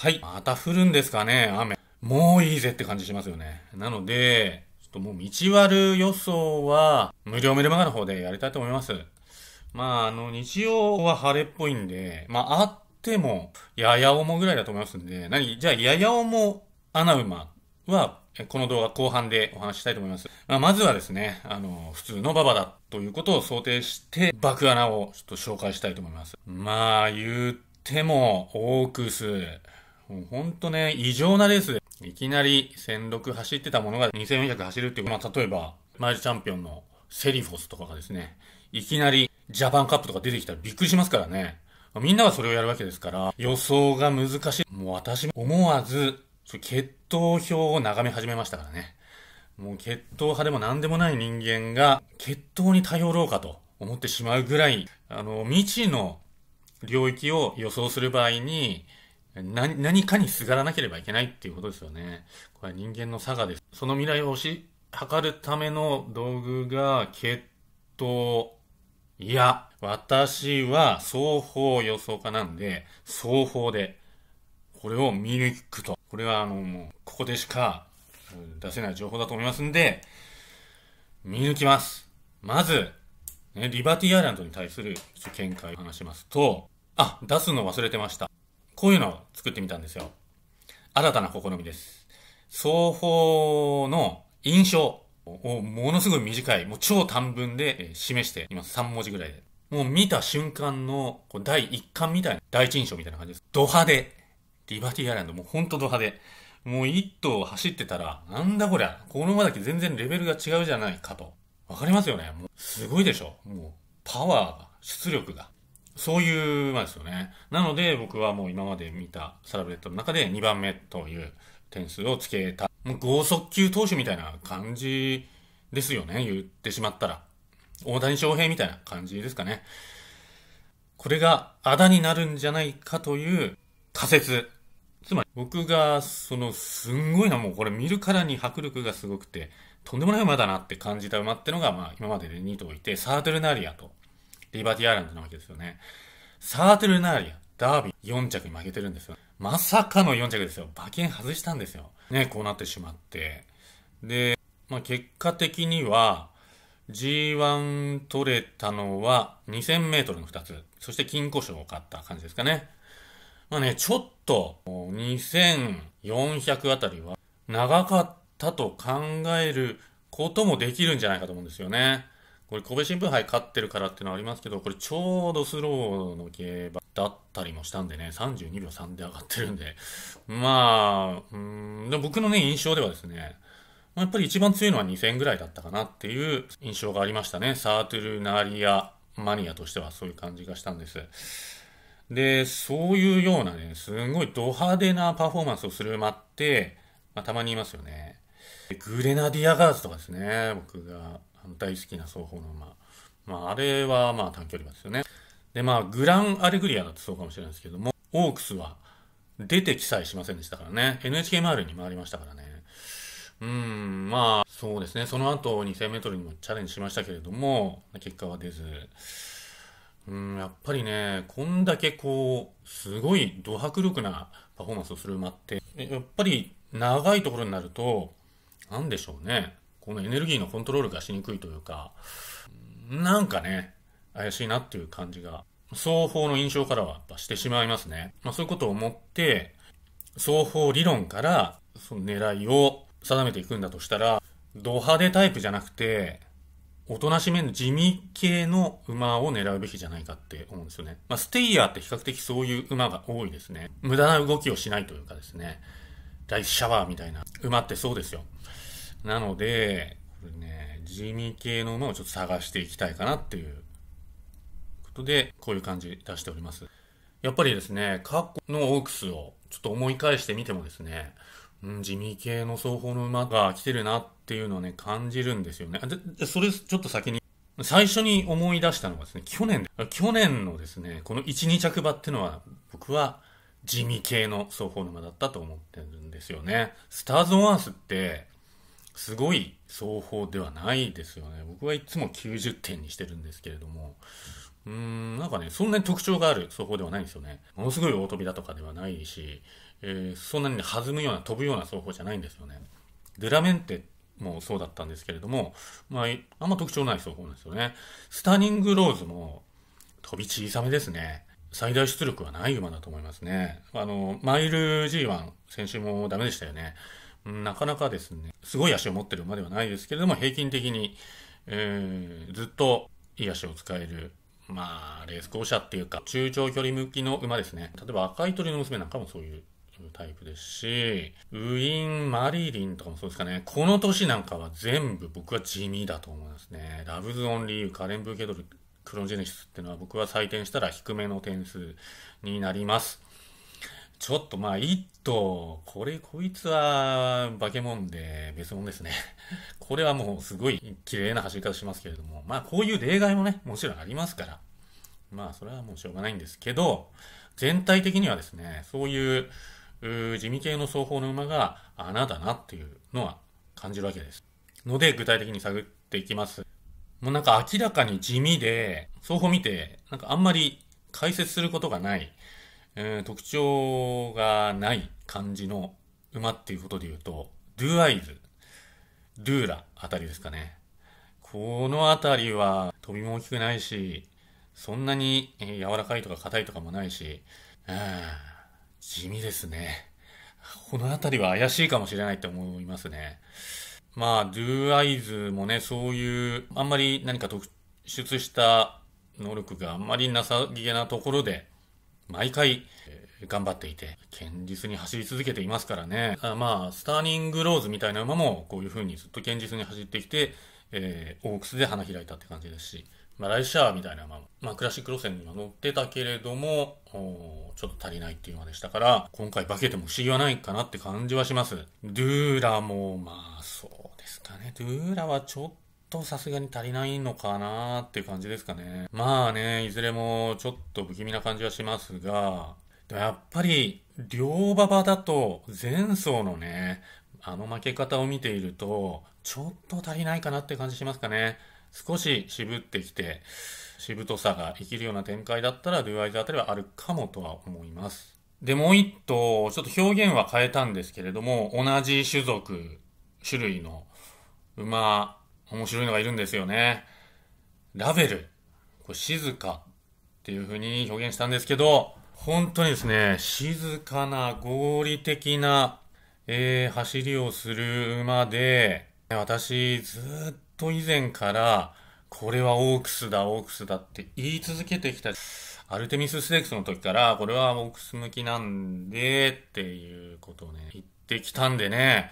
はい。また降るんですかね、雨。もういいぜって感じしますよね。なので、ちょっともう道割予想は、無料メルマガの方でやりたいと思います。まあ、あの、日曜は晴れっぽいんで、まあ、あっても、ややおもぐらいだと思いますんで、何じゃあ、ややおも穴馬は、この動画後半でお話したいと思います。まあ、まずはですね、あの、普通の馬場だということを想定して、爆穴をちょっと紹介したいと思います。まあ、言っても、オークス、もうほんとね、異常なレースで、いきなり1006走ってたものが2400走るっていう、まあ、例えば、マイルチャンピオンのセリフォスとかがですね、いきなりジャパンカップとか出てきたらびっくりしますからね。みんながそれをやるわけですから、予想が難しい。もう私も思わず、血統表を眺め始めましたからね。もう血統派でも何でもない人間が、血統に頼ろうかと思ってしまうぐらい、あの、未知の領域を予想する場合に、何何かにすがらなければいけないっていうことですよね。これは人間の差がです。その未来を推し測るための道具が血統。いや、私は双方予想家なんで、双方で、これを見抜くと。これはあの、もう、ここでしか出せない情報だと思いますんで、見抜きます。まず、ね、リバティアイランドに対する見解を話しますと、あ、出すの忘れてました。こういうのを作ってみたんですよ。新たな試みです。双方の印象をものすごい短い、もう超短文で示して、今3文字ぐらいで。もう見た瞬間の第一巻みたいな、第一印象みたいな感じです。ド派手。リバティアランド、もうほんとド派手。もう一頭走ってたら、なんだこりゃ、このまだけ全然レベルが違うじゃないかと。わかりますよねもう、すごいでしょもう、パワーが、出力が。そういう馬ですよね。なので僕はもう今まで見たサラブレッドの中で2番目という点数をつけた。もう剛速球投手みたいな感じですよね。言ってしまったら。大谷翔平みたいな感じですかね。これがあだになるんじゃないかという仮説。つまり僕がそのすんごいなもうこれ見るからに迫力がすごくてとんでもない馬だなって感じた馬ってのがまあ今までで2頭いてサーテルナリアとリバティアイランドなわけですよね。サートルナーリア、ダービー4着に負けてるんですよ。まさかの4着ですよ。馬券外したんですよ。ね、こうなってしまって。で、まあ、結果的には、G1 取れたのは2000メートルの2つ、そして金庫賞を買った感じですかね。まあね、ちょっと2400あたりは長かったと考えることもできるんじゃないかと思うんですよね。これ、神戸新聞杯勝ってるからっていうのはありますけど、これ、ちょうどスローの競馬だったりもしたんでね、32秒3で上がってるんで、まあ、うん、で僕のね、印象ではですね、やっぱり一番強いのは2000ぐらいだったかなっていう印象がありましたね。サートゥルナリアマニアとしてはそういう感じがしたんです。で、そういうようなね、すごいド派手なパフォーマンスをする馬って、まあ、たまにいますよね。グレナディアガーズとかですね、僕があの大好きな双方の馬、まあ、あれはまあ短距離馬ですよね。で、まあ、グランアレグリアだってそうかもしれないですけども、オークスは出てきさえしませんでしたからね、n h k マールに回りましたからね。うん、まあ、そうですね、その後2000メートルにもチャレンジしましたけれども、結果は出ず、うん、やっぱりね、こんだけこう、すごいド迫力なパフォーマンスをする馬って、やっぱり長いところになると、何でしょうね。このエネルギーのコントロールがしにくいというか、なんかね、怪しいなっていう感じが、双方の印象からはやっぱしてしまいますね。まあそういうことを思って、双方理論からその狙いを定めていくんだとしたら、ド派手タイプじゃなくて、おとなしめの地味系の馬を狙うべきじゃないかって思うんですよね。まあ、ステイヤーって比較的そういう馬が多いですね。無駄な動きをしないというかですね。ライスシャワーみたいな馬ってそうですよ。なので、これね、地味系の馬をちょっと探していきたいかなっていうことで、こういう感じ出しております。やっぱりですね、過去のオークスをちょっと思い返してみてもですね、うん、地味系の走法の馬が来てるなっていうのをね、感じるんですよね。で、それちょっと先に、最初に思い出したのがですね、去年、去年のですね、この1、2着馬ってのは、僕は地味系の走法の馬だったと思ってるんですよね。スターズ・オン・アースって、すごい奏法ではないですよね。僕はいつも90点にしてるんですけれども、うーん、なんかね、そんなに特徴がある奏法ではないんですよね。ものすごい大飛びだとかではないし、えー、そんなに弾むような、飛ぶような奏法じゃないんですよね。デラメンテもそうだったんですけれども、まあ、あんま特徴ない奏法なんですよね。スターニングローズも、飛び小さめですね。最大出力はない馬だと思いますね。あの、マイル G1、先週もダメでしたよね。なかなかですね、すごい足を持ってる馬ではないですけれども、平均的に、えー、ずっといい足を使える、まあ、レース校舎っていうか、中長距離向きの馬ですね。例えば赤い鳥の娘なんかもそういうタイプですし、ウィン・マリリンとかもそうですかね。この年なんかは全部僕は地味だと思いますね。ラブズ・オンリー・カレン・ブーケドル、クロジェネシスっていうのは僕は採点したら低めの点数になります。ちょっとまあ、一頭、これ、こいつは、化け物で別物ですね。これはもうすごい綺麗な走り方しますけれども、まあ、こういう例外もね、もちろんありますから、まあ、それはもうしょうがないんですけど、全体的にはですね、そういう、う地味系の走法の馬が穴だなっていうのは感じるわけです。ので、具体的に探っていきます。もうなんか明らかに地味で、双方見て、なんかあんまり解説することがないえー、特徴がない感じの馬っていうことで言うと、ドゥアイズ、ドゥーラあたりですかね。このあたりは飛びも大きくないし、そんなに柔らかいとか硬いとかもないし、うん、地味ですね。このあたりは怪しいかもしれないって思いますね。まあ、ドゥアイズもね、そういう、あんまり何か特出した能力があんまりなさげなところで毎回、頑張っていて、堅実に走り続けていますからね。あまあ、スターニングローズみたいな馬も、こういう風にずっと堅実に走ってきて、えー、オークスで花開いたって感じですし、まあ、ライシャーみたいな馬も、まあ、クラシック路線には乗ってたけれども、ちょっと足りないっていう馬でしたから、今回化けても不思議はないかなって感じはします。ドゥーラも、まあ、そうですかね。ドゥーラはちょっとさすがに足りないのかなーっていう感じですかね。まあね、いずれもちょっと不気味な感じはしますが、やっぱり、両馬場だと、前走のね、あの負け方を見ていると、ちょっと足りないかなって感じしますかね。少し渋ってきて、しぶとさが生きるような展開だったら、ルーアイズあたりはあるかもとは思います。で、もう一頭、ちょっと表現は変えたんですけれども、同じ種族、種類の馬面白いのがいるんですよね。ラベル。これ静かっていう風に表現したんですけど、本当にですね、静かな合理的な、えー、走りをする馬で、私ずっと以前から、これはオークスだ、オークスだって言い続けてきた。アルテミスステークスの時から、これはオークス向きなんで、っていうことをね、言ってきたんでね、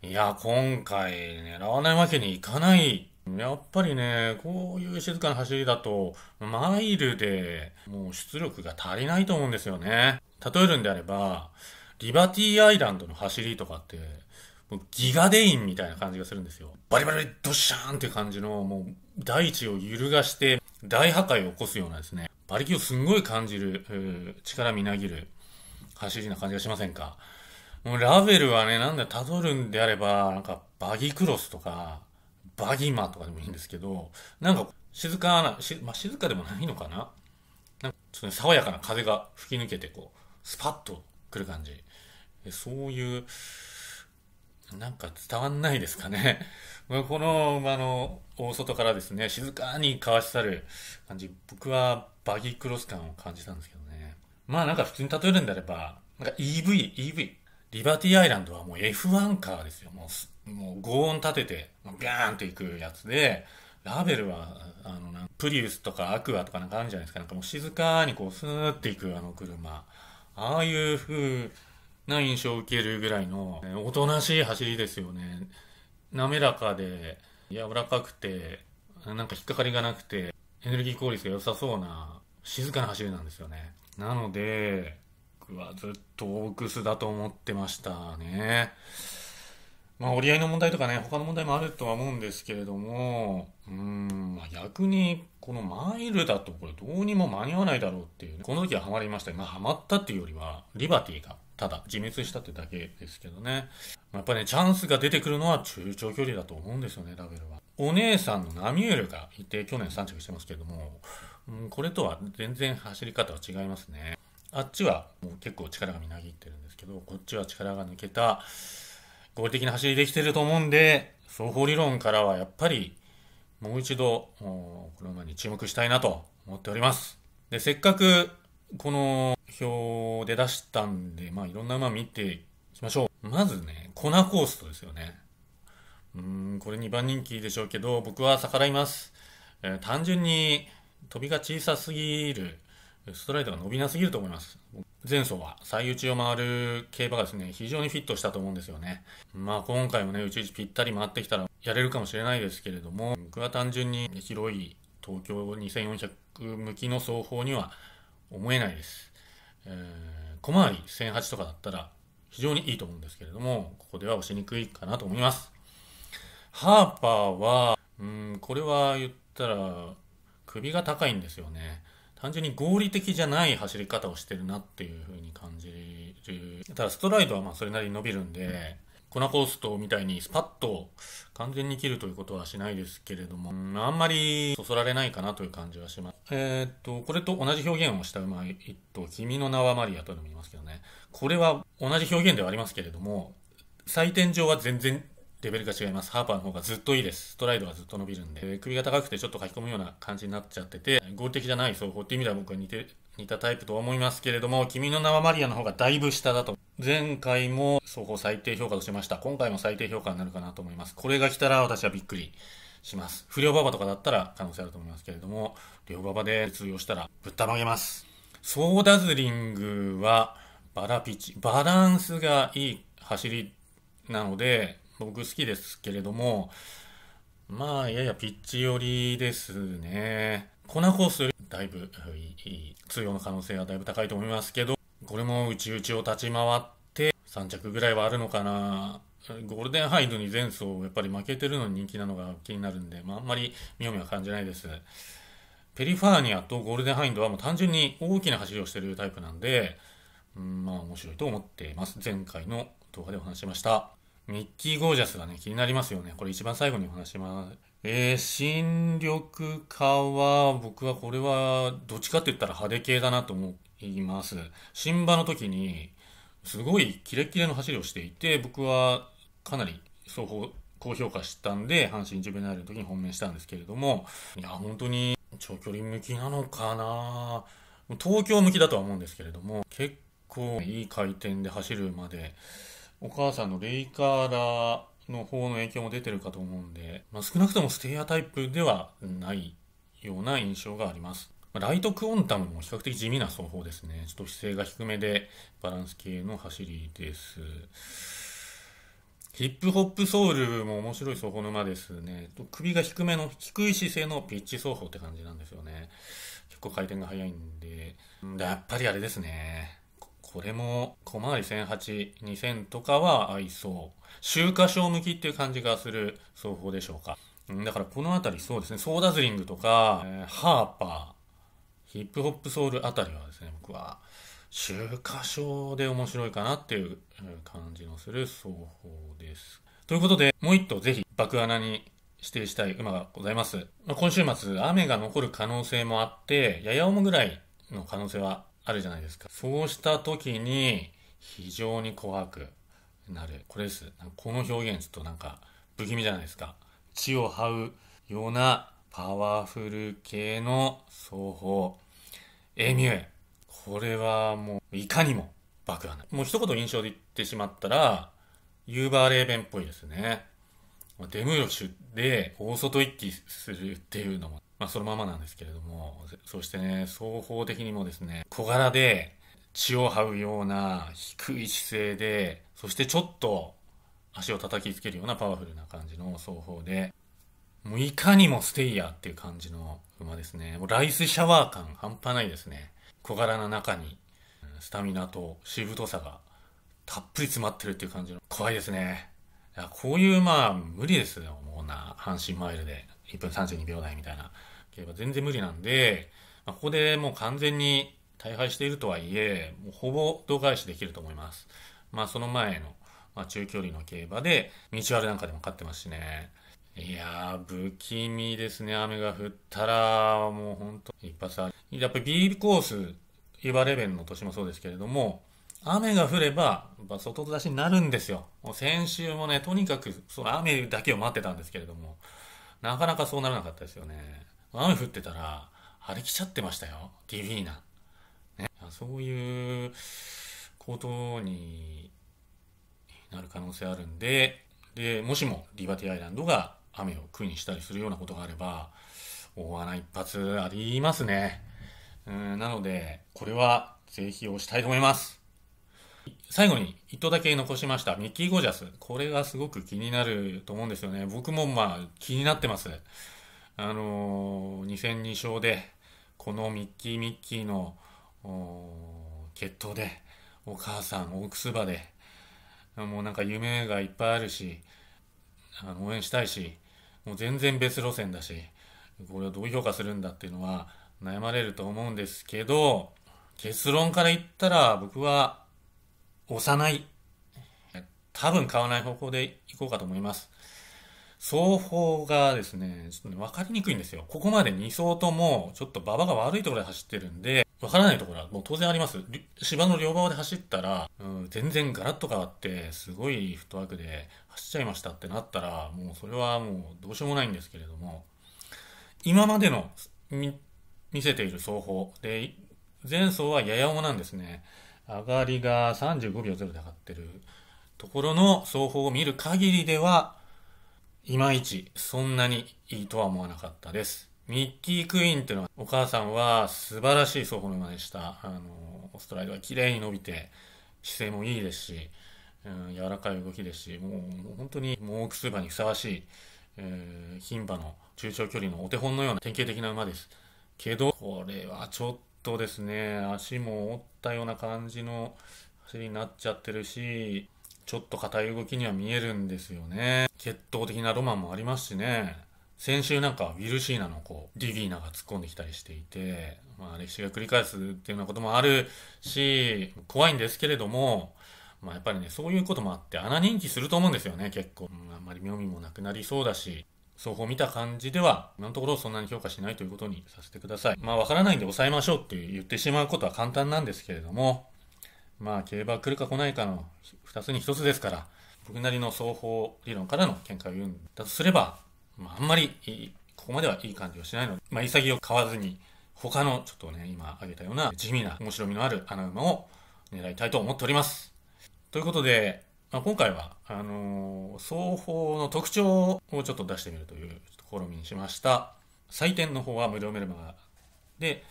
いや、今回狙わないわけにいかない。やっぱりね、こういう静かな走りだと、マイルでもう出力が足りないと思うんですよね。例えるんであれば、リバティアイランドの走りとかって、ギガデインみたいな感じがするんですよ。バリバリドッシャーンって感じの、もう大地を揺るがして大破壊を起こすようなですね、馬力をすんごい感じる、力みなぎる走りな感じがしませんかもうラベルはね、なんだ、辿るんであれば、なんか、バギクロスとか、バギマとかでもいいんですけど、なんか、静かな、しまあ、静かでもないのかななんか、爽やかな風が吹き抜けて、こう、スパッと来る感じ。そういう、なんか伝わんないですかね。この馬の大外からですね、静かにかわし去る感じ、僕はバギークロス感を感じたんですけどね。まあなんか普通に例えるんであれば、なんか EV、EV、リバティアイランドはもう F1 カーですよ。もう、もうー音立てて、ビャーンって行くやつで、ラベルは、あの、プリウスとかアクアとかなんかあるんじゃないですか。なんかもう静かにこう、スーっていくあの車。ああいう風な印象を受けるぐらいの、おとなしい走りですよね。滑らかで、柔らかくて、なんか引っかかりがなくて、エネルギー効率が良さそうな、静かな走りなんですよね。なので、僕はずっとオークスだと思ってましたね。まあ、折り合いの問題とかね、他の問題もあるとは思うんですけれども、うん、まあ、逆に、このマイルだとこれどうにも間に合わないだろうっていう、ね、この時はハマりましたまあ、ハマったっていうよりは、リバティがただ自滅したってだけですけどね。まあ、やっぱりね、チャンスが出てくるのは中長距離だと思うんですよね、ラベルは。お姉さんのナミュールがいて、去年3着してますけれども、うん、これとは全然走り方は違いますね。あっちはもう結構力がみなぎってるんですけど、こっちは力が抜けた、合理的な走りできてると思うんで、双方理論からはやっぱり、もう一度、この馬に注目したいなと思っております。で、せっかく、この表で出したんで、まあいろんな馬見ていきましょう。まずね、コナコーストですよね。うん、これ2番人気でしょうけど、僕は逆らいます。えー、単純に、飛びが小さすぎるストライドが伸びなすぎると思います。前走は最内を回る競馬がですね、非常にフィットしたと思うんですよね。まあ今回もね、うちうちぴったり回ってきたらやれるかもしれないですけれども、僕は単純に広い東京2400向きの走法には思えないです。えー、小回り1008とかだったら非常にいいと思うんですけれども、ここでは押しにくいかなと思います。ハーパーは、うん、これは言ったら首が高いんですよね。単純に合理的じゃない走り方をしてるなっていう風に感じる。ただストライドはまあそれなりに伸びるんで、粉コーストみたいにスパッと完全に切るということはしないですけれども、あんまりそそられないかなという感じはします。えー、っと、これと同じ表現をした馬一頭、君の名はマリアというのも言いますけどね。これは同じ表現ではありますけれども、採点上は全然レベルが違います。ハーパーの方がずっといいです。ストライドがずっと伸びるんで、首が高くてちょっと書き込むような感じになっちゃってて、合理的じゃない走法っていう意味では僕は似て、似たタイプと思いますけれども、君の名はマリアの方がだいぶ下だと。前回も走法最低評価としました。今回も最低評価になるかなと思います。これが来たら私はびっくりします。不良馬場とかだったら可能性あると思いますけれども、両馬場で通用したらぶったまげます。ソーダズリングはバラピッチ、バランスがいい走りなので、僕好きですけれども、まあ、ややピッチ寄りですね。コナコースよりだいぶ通用の可能性はだいぶ高いと思いますけど、これも内々を立ち回って3着ぐらいはあるのかな。ゴールデンハイドに前走やっぱり負けてるのに人気なのが気になるんで、まあ、あんまりみよみは感じないです。ペリファーニアとゴールデンハインドはもう単純に大きな走りをしてるタイプなんで、うん、まあ面白いと思っています。前回の動画でお話しました。ミッキーゴージャスがね、気になりますよね。これ一番最後にお話します。えー、新緑化は、僕はこれは、どっちかって言ったら派手系だなと思います。新馬の時に、すごいキレッキレの走りをしていて、僕はかなり双方高評価したんで、阪神ジュベナイルの時に本命したんですけれども、いや、本当に長距離向きなのかな東京向きだとは思うんですけれども、結構いい回転で走るまで、お母さんのレイカーラーの方の影響も出てるかと思うんで、まあ、少なくともステアタイプではないような印象があります。ライトクオンタムも比較的地味な走法ですね。ちょっと姿勢が低めでバランス系の走りです。ヒップホップソウルも面白い走法の馬ですね。首が低めの低い姿勢のピッチ走法って感じなんですよね。結構回転が速いんで。やっぱりあれですね。これも小回り1008、2000とかは合いそう。週華賞向きっていう感じがする奏法でしょうか。だからこの辺りそうですね、ソーダズリングとか、えー、ハーパー、ヒップホップソウルあたりはですね、僕は、週華賞で面白いかなっていう感じのする奏法です。ということで、もう一頭ぜひ爆穴に指定したい馬がございます。今週末、雨が残る可能性もあって、やや重ぐらいの可能性はあるじゃないですか。そうした時に非常に怖くなる。これです。この表現ちょっとなんか不気味じゃないですか。血を這うようなパワフル系の奏法。エミュエ。これはもういかにも爆破な。もう一言印象で言ってしまったら、ユーバーレーベンっぽいですね。デムーロシュで大外一揆するっていうのもまあ、そのままなんですけれども、そしてね、双方的にもですね、小柄で血を這うような低い姿勢で、そしてちょっと足を叩きつけるようなパワフルな感じの双方で、もういかにもステイヤーっていう感じの馬ですね。もうライスシャワー感半端ないですね。小柄な中に、スタミナとしぶとさがたっぷり詰まってるっていう感じの、怖いですね。いやこういうまあ無理ですよ、もうな、阪神マイルで1分32秒台みたいな。ければ全然無理なんで、まあ、ここでもう完全に大敗しているとはいえ、もうほぼ度返しできると思います。まあその前の、まあ、中距離の競馬で、ミチュアルなんかでも勝ってますしね。いやー、不気味ですね。雨が降ったら、もう本当一発あり。やっぱり B コース、岩レベルの年もそうですけれども、雨が降れば、まあ、外出しになるんですよ。もう先週もね、とにかく、その雨だけを待ってたんですけれども、なかなかそうならなかったですよね。雨降ってたら、あれ来ちゃってましたよ。ディ t ーナ。ね、そういうことになる可能性あるんで、で、もしもリバティアイランドが雨を苦にしたりするようなことがあれば、大穴一発ありますね。うんなので、これはぜひ押したいと思います。最後に一頭だけ残しました。ミッキーゴージャス。これがすごく気になると思うんですよね。僕もまあ気になってます。あのー、2戦2勝で、このミッキーミッキーの決闘で、お母さん、奥すばで、もうなんか夢がいっぱいあるし、あの応援したいし、もう全然別路線だし、これをどう評価するんだっていうのは悩まれると思うんですけど、結論から言ったら僕は幼い、多分買わない方向でいこうかと思います。双方がですね、ちょっとね、分かりにくいんですよ。ここまで2走とも、ちょっと馬場が悪いところで走ってるんで、わからないところはもう当然あります。芝の両側で走ったら、うん、全然ガラッと変わって、すごいフットワークで走っちゃいましたってなったら、もうそれはもうどうしようもないんですけれども、今までの見せている走法で、前走はやや重なんですね。上がりが35秒0で上がってるところの走法を見る限りでは、いまいちそんなにいいとは思わなかったです。ミッキー・クイーンっていうのは、お母さんは素晴らしい双方の馬でした。あの、ストライドは綺麗に伸びて、姿勢もいいですし、うん、柔らかい動きですし、もうもう本当にもうパーにふさわしい、えー、牝馬の中長距離のお手本のような典型的な馬です。けど、これはちょっとですね、足も折ったような感じの走りになっちゃってるし、ちょっと硬い動きには見えるんですよね。決闘的なロマンもありますしね。先週なんかウィルシーナのこうディィーナが突っ込んできたりしていて、まあ歴史が繰り返すっていうようなこともあるし、怖いんですけれども、まあやっぱりね、そういうこともあって穴人気すると思うんですよね、結構。あんまり妙味もなくなりそうだし、双方見た感じでは、今のところそんなに評価しないということにさせてください。まあわからないんで抑えましょうって言ってしまうことは簡単なんですけれども、まあ、競馬来るか来ないかの2つに1つですから、僕なりの双方理論からの見解を言うんだとすれば、まあ、あんまり、ここまではいい感じはしないので、まあ、潔を買わずに、他の、ちょっとね、今挙げたような地味な面白みのある穴馬を狙いたいと思っております。ということで、まあ、今回は、あのー、双方の特徴をちょっと出してみるという試みにしました。採点の方は無料メルマガで、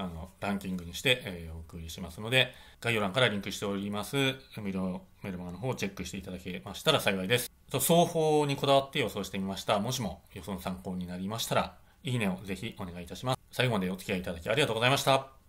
あのランキングにして、えー、お送りしますので概要欄からリンクしております海のメルマガの方をチェックしていただけましたら幸いです双方にこだわって予想してみましたもしも予想の参考になりましたらいいねをぜひお願いいたします最後までお付き合いいただきありがとうございました